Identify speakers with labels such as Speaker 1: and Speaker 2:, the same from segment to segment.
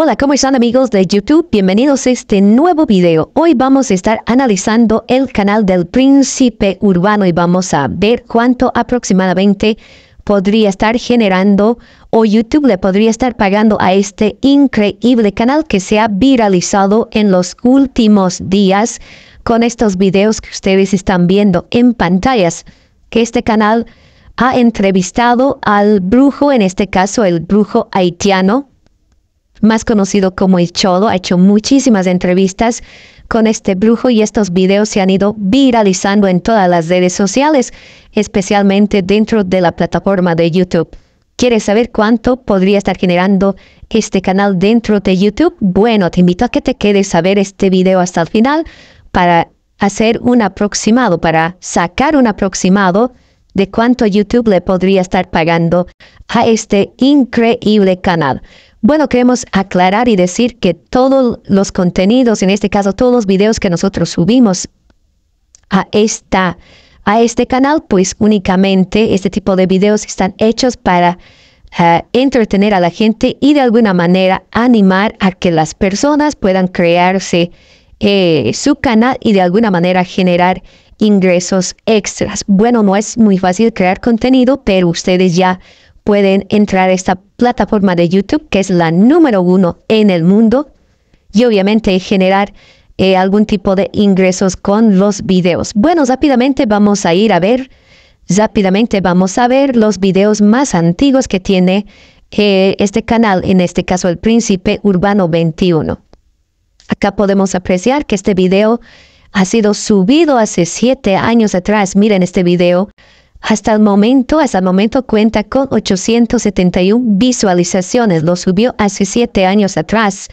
Speaker 1: Hola, ¿cómo están amigos de YouTube? Bienvenidos a este nuevo video. Hoy vamos a estar analizando el canal del Príncipe Urbano y vamos a ver cuánto aproximadamente podría estar generando o YouTube le podría estar pagando a este increíble canal que se ha viralizado en los últimos días con estos videos que ustedes están viendo en pantallas, que este canal ha entrevistado al brujo, en este caso el brujo haitiano, más conocido como El Cholo, ha hecho muchísimas entrevistas con este brujo y estos videos se han ido viralizando en todas las redes sociales, especialmente dentro de la plataforma de YouTube. ¿Quieres saber cuánto podría estar generando este canal dentro de YouTube? Bueno, te invito a que te quedes a ver este video hasta el final para hacer un aproximado, para sacar un aproximado de cuánto YouTube le podría estar pagando a este increíble canal. Bueno, queremos aclarar y decir que todos los contenidos, en este caso todos los videos que nosotros subimos a, esta, a este canal, pues únicamente este tipo de videos están hechos para eh, entretener a la gente y de alguna manera animar a que las personas puedan crearse eh, su canal y de alguna manera generar ingresos extras. Bueno, no es muy fácil crear contenido, pero ustedes ya pueden entrar a esta plataforma de YouTube, que es la número uno en el mundo, y obviamente generar eh, algún tipo de ingresos con los videos. Bueno, rápidamente vamos a ir a ver, rápidamente vamos a ver los videos más antiguos que tiene eh, este canal, en este caso el Príncipe Urbano 21. Acá podemos apreciar que este video ha sido subido hace siete años atrás. Miren este video hasta el momento, hasta el momento cuenta con 871 visualizaciones. Lo subió hace 7 años atrás.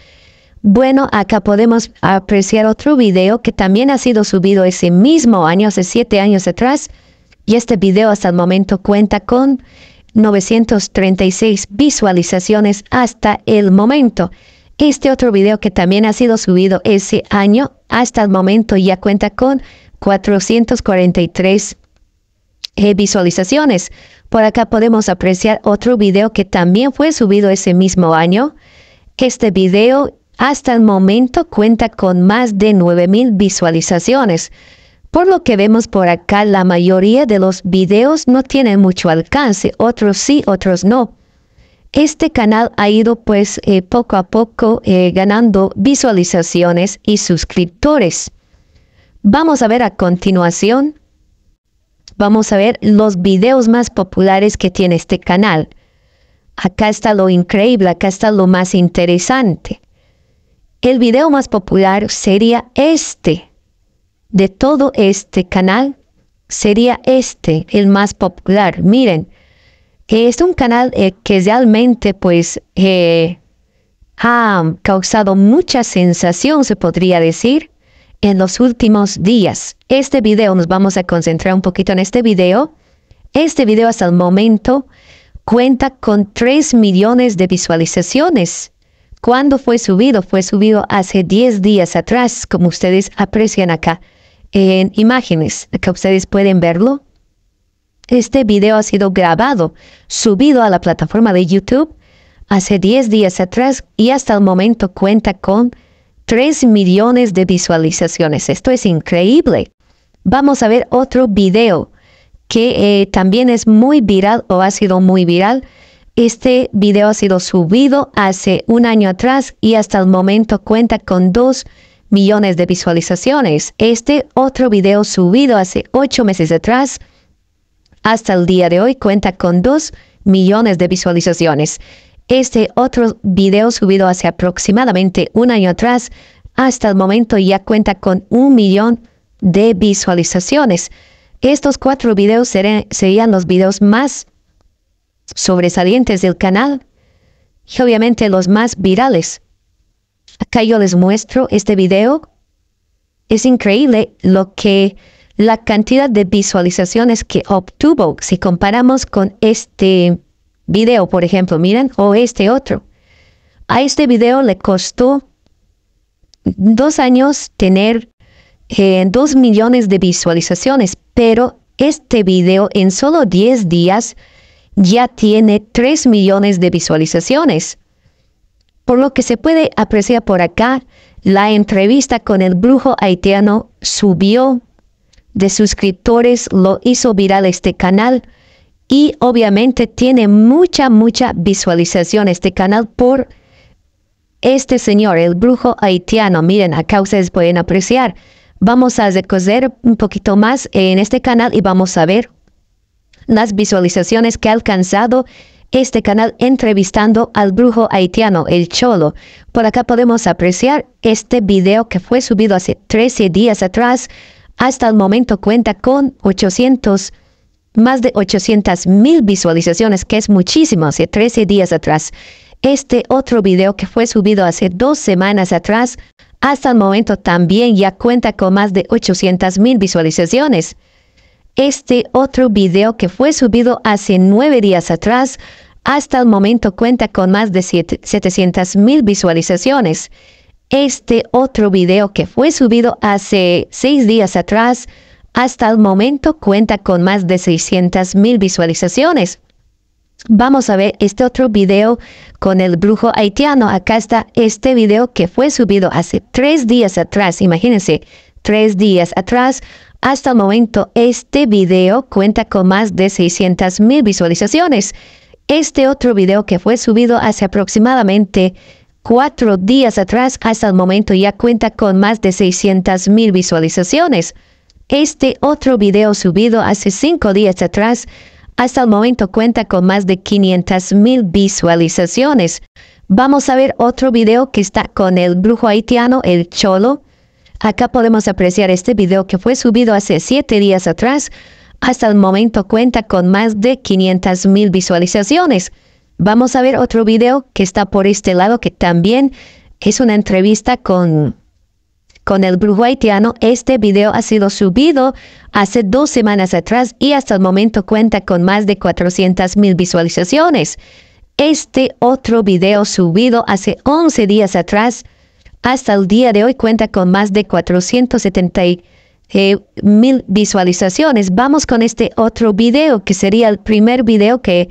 Speaker 1: Bueno, acá podemos apreciar otro video que también ha sido subido ese mismo año, hace 7 años atrás. Y este video hasta el momento cuenta con 936 visualizaciones hasta el momento. Este otro video que también ha sido subido ese año hasta el momento ya cuenta con 443 eh, visualizaciones. Por acá podemos apreciar otro video que también fue subido ese mismo año. Este video hasta el momento cuenta con más de 9.000 visualizaciones. Por lo que vemos por acá, la mayoría de los videos no tienen mucho alcance, otros sí, otros no. Este canal ha ido pues eh, poco a poco eh, ganando visualizaciones y suscriptores. Vamos a ver a continuación vamos a ver los videos más populares que tiene este canal. Acá está lo increíble, acá está lo más interesante. El video más popular sería este. De todo este canal, sería este, el más popular. Miren, es un canal eh, que realmente pues eh, ha causado mucha sensación, se podría decir en los últimos días. Este video nos vamos a concentrar un poquito en este video. Este video hasta el momento cuenta con 3 millones de visualizaciones. ¿Cuándo fue subido? Fue subido hace 10 días atrás, como ustedes aprecian acá en imágenes, que ustedes pueden verlo. Este video ha sido grabado, subido a la plataforma de YouTube hace 10 días atrás y hasta el momento cuenta con 3 millones de visualizaciones. Esto es increíble. Vamos a ver otro video que eh, también es muy viral o ha sido muy viral. Este video ha sido subido hace un año atrás y hasta el momento cuenta con 2 millones de visualizaciones. Este otro video subido hace 8 meses atrás hasta el día de hoy cuenta con 2 millones de visualizaciones este otro video subido hace aproximadamente un año atrás, hasta el momento ya cuenta con un millón de visualizaciones. Estos cuatro videos serían los videos más sobresalientes del canal y obviamente los más virales. Acá yo les muestro este video. Es increíble lo que la cantidad de visualizaciones que obtuvo si comparamos con este video, por ejemplo, miren, o este otro. A este video le costó dos años tener eh, dos millones de visualizaciones, pero este video en solo 10 días ya tiene 3 millones de visualizaciones. Por lo que se puede apreciar por acá, la entrevista con el brujo haitiano subió de suscriptores, lo hizo viral este canal y obviamente tiene mucha, mucha visualización este canal por este señor, el brujo haitiano. Miren, acá ustedes pueden apreciar. Vamos a recoger un poquito más en este canal y vamos a ver las visualizaciones que ha alcanzado este canal entrevistando al brujo haitiano, el Cholo. Por acá podemos apreciar este video que fue subido hace 13 días atrás. Hasta el momento cuenta con 800 más de 800 mil visualizaciones, que es muchísimo, hace 13 días atrás. Este otro video que fue subido hace dos semanas atrás, hasta el momento también ya cuenta con más de 800 mil visualizaciones. Este otro video que fue subido hace nueve días atrás, hasta el momento cuenta con más de 700 mil visualizaciones. Este otro video que fue subido hace seis días atrás, hasta el momento cuenta con más de 600.000 visualizaciones. Vamos a ver este otro video con el brujo haitiano. Acá está este video que fue subido hace tres días atrás. Imagínense, tres días atrás. Hasta el momento este video cuenta con más de 600.000 visualizaciones. Este otro video que fue subido hace aproximadamente cuatro días atrás, hasta el momento ya cuenta con más de 600.000 visualizaciones. Este otro video subido hace 5 días atrás hasta el momento cuenta con más de 500.000 visualizaciones. Vamos a ver otro video que está con el brujo haitiano, el Cholo. Acá podemos apreciar este video que fue subido hace 7 días atrás. Hasta el momento cuenta con más de 500.000 visualizaciones. Vamos a ver otro video que está por este lado que también es una entrevista con con el brujo haitiano. Este video ha sido subido hace dos semanas atrás y hasta el momento cuenta con más de 400 mil visualizaciones. Este otro video subido hace 11 días atrás, hasta el día de hoy cuenta con más de 470 mil visualizaciones. Vamos con este otro video que sería el primer video que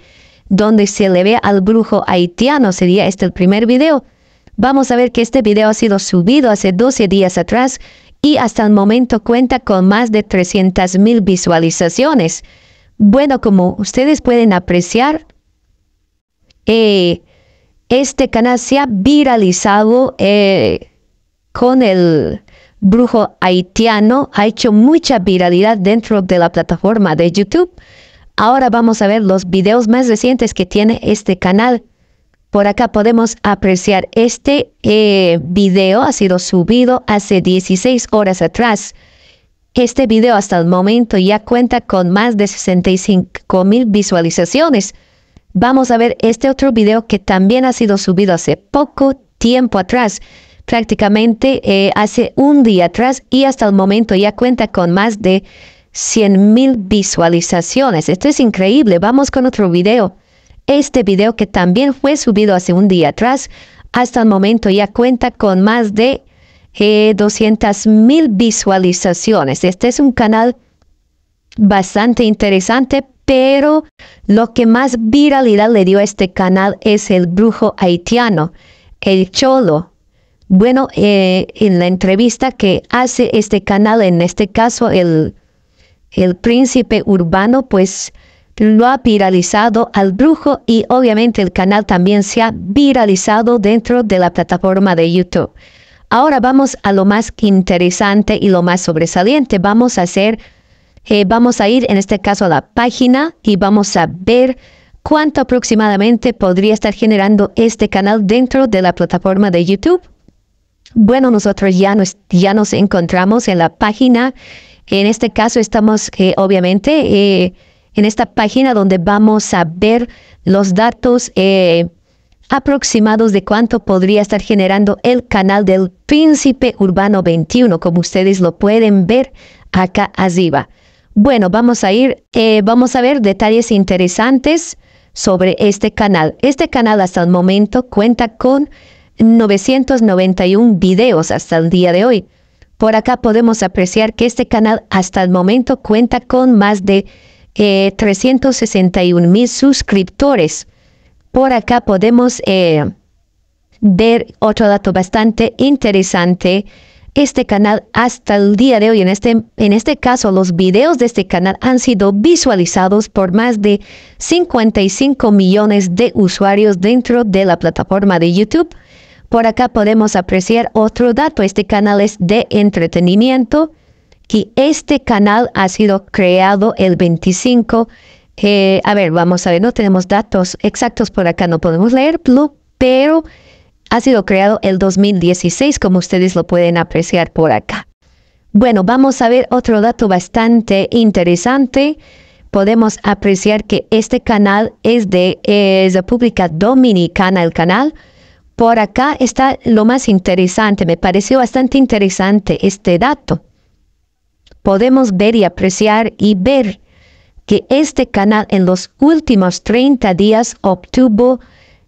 Speaker 1: donde se le ve al brujo haitiano. Sería este el primer video. Vamos a ver que este video ha sido subido hace 12 días atrás y hasta el momento cuenta con más de 300.000 visualizaciones. Bueno, como ustedes pueden apreciar, eh, este canal se ha viralizado eh, con el brujo haitiano, ha hecho mucha viralidad dentro de la plataforma de YouTube. Ahora vamos a ver los videos más recientes que tiene este canal. Por acá podemos apreciar este eh, video, ha sido subido hace 16 horas atrás. Este video hasta el momento ya cuenta con más de 65 mil visualizaciones. Vamos a ver este otro video que también ha sido subido hace poco tiempo atrás, prácticamente eh, hace un día atrás y hasta el momento ya cuenta con más de 100 mil visualizaciones. Esto es increíble. Vamos con otro video. Este video que también fue subido hace un día atrás, hasta el momento ya cuenta con más de eh, mil visualizaciones. Este es un canal bastante interesante, pero lo que más viralidad le dio a este canal es el brujo haitiano, el cholo. Bueno, eh, en la entrevista que hace este canal, en este caso el, el príncipe urbano, pues lo ha viralizado al brujo y obviamente el canal también se ha viralizado dentro de la plataforma de YouTube. Ahora vamos a lo más interesante y lo más sobresaliente. Vamos a hacer, eh, vamos a ir en este caso a la página y vamos a ver cuánto aproximadamente podría estar generando este canal dentro de la plataforma de YouTube. Bueno, nosotros ya nos, ya nos encontramos en la página. En este caso estamos eh, obviamente eh, en esta página donde vamos a ver los datos eh, aproximados de cuánto podría estar generando el canal del Príncipe Urbano 21, como ustedes lo pueden ver acá arriba. Bueno, vamos a ir, eh, vamos a ver detalles interesantes sobre este canal. Este canal hasta el momento cuenta con 991 videos hasta el día de hoy. Por acá podemos apreciar que este canal hasta el momento cuenta con más de 361 eh, mil suscriptores. Por acá podemos eh, ver otro dato bastante interesante. Este canal hasta el día de hoy, en este, en este caso los videos de este canal han sido visualizados por más de 55 millones de usuarios dentro de la plataforma de YouTube. Por acá podemos apreciar otro dato. Este canal es de entretenimiento y Este canal ha sido creado el 25. Eh, a ver, vamos a ver, no tenemos datos exactos por acá, no podemos leerlo, pero ha sido creado el 2016, como ustedes lo pueden apreciar por acá. Bueno, vamos a ver otro dato bastante interesante. Podemos apreciar que este canal es de República Dominicana, el canal. Por acá está lo más interesante, me pareció bastante interesante este dato podemos ver y apreciar y ver que este canal en los últimos 30 días obtuvo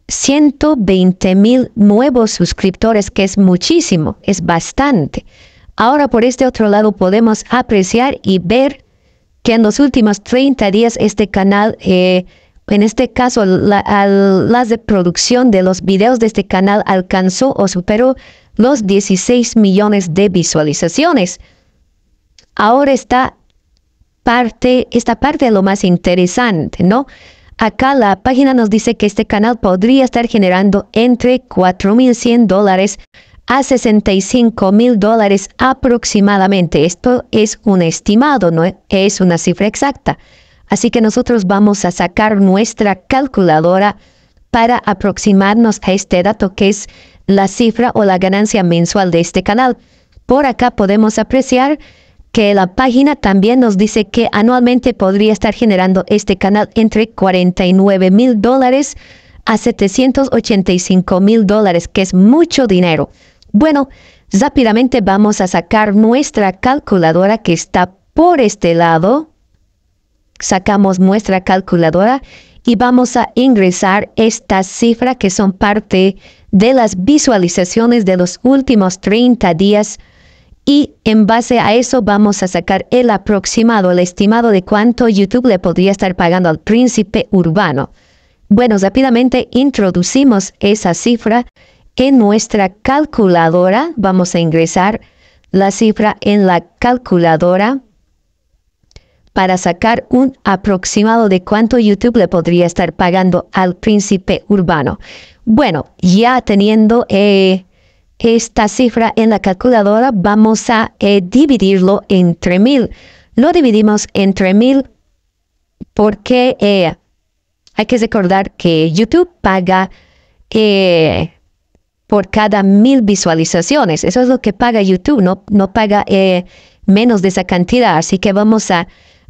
Speaker 1: 120 mil nuevos suscriptores, que es muchísimo, es bastante. Ahora por este otro lado podemos apreciar y ver que en los últimos 30 días este canal, eh, en este caso la, de producción de los videos de este canal alcanzó o superó los 16 millones de visualizaciones. Ahora está parte, esta parte es lo más interesante, ¿no? Acá la página nos dice que este canal podría estar generando entre 4.100 dólares a 65,000 dólares aproximadamente. Esto es un estimado, no es una cifra exacta. Así que nosotros vamos a sacar nuestra calculadora para aproximarnos a este dato que es la cifra o la ganancia mensual de este canal. Por acá podemos apreciar que la página también nos dice que anualmente podría estar generando este canal entre 49 mil dólares a 785 mil dólares, que es mucho dinero. Bueno, rápidamente vamos a sacar nuestra calculadora que está por este lado. Sacamos nuestra calculadora y vamos a ingresar estas cifras que son parte de las visualizaciones de los últimos 30 días y en base a eso vamos a sacar el aproximado, el estimado de cuánto YouTube le podría estar pagando al príncipe urbano. Bueno, rápidamente introducimos esa cifra en nuestra calculadora. Vamos a ingresar la cifra en la calculadora para sacar un aproximado de cuánto YouTube le podría estar pagando al príncipe urbano. Bueno, ya teniendo eh, esta cifra en la calculadora, vamos a eh, dividirlo entre mil. Lo dividimos entre mil porque eh, hay que recordar que YouTube paga eh, por cada mil visualizaciones. Eso es lo que paga YouTube, no, no paga menos de esa cantidad. Así que vamos a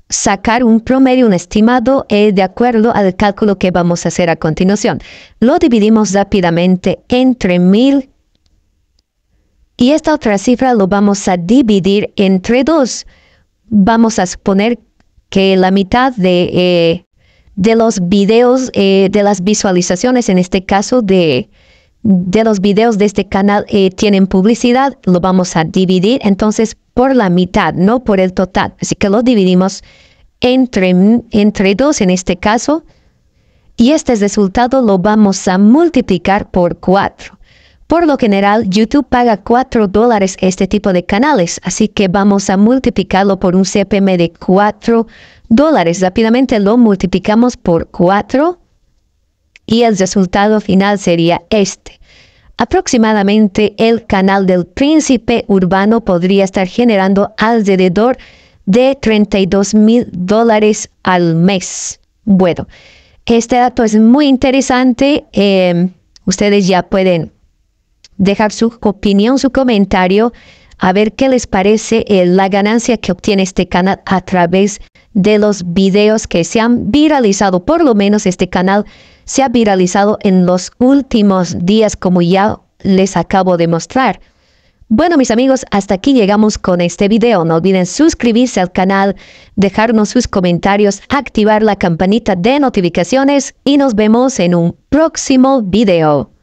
Speaker 1: sacar un promedio, un estimado de acuerdo al cálculo que vamos a hacer a continuación. Lo dividimos rápidamente entre mil y esta otra cifra lo vamos a dividir entre dos. Vamos a suponer que la mitad de, eh, de los videos, eh, de las visualizaciones, en este caso de, de los videos de este canal, eh, tienen publicidad. Lo vamos a dividir entonces por la mitad, no por el total. Así que lo dividimos entre, entre dos en este caso. Y este resultado lo vamos a multiplicar por cuatro. Por lo general, YouTube paga 4 dólares este tipo de canales, así que vamos a multiplicarlo por un CPM de 4 dólares. Rápidamente lo multiplicamos por 4 y el resultado final sería este. Aproximadamente el canal del príncipe urbano podría estar generando alrededor de 32 mil dólares al mes. Bueno, este dato es muy interesante. Eh, ustedes ya pueden dejar su opinión, su comentario, a ver qué les parece eh, la ganancia que obtiene este canal a través de los videos que se han viralizado, por lo menos este canal se ha viralizado en los últimos días, como ya les acabo de mostrar. Bueno, mis amigos, hasta aquí llegamos con este video. No olviden suscribirse al canal, dejarnos sus comentarios, activar la campanita de notificaciones y nos vemos en un próximo video.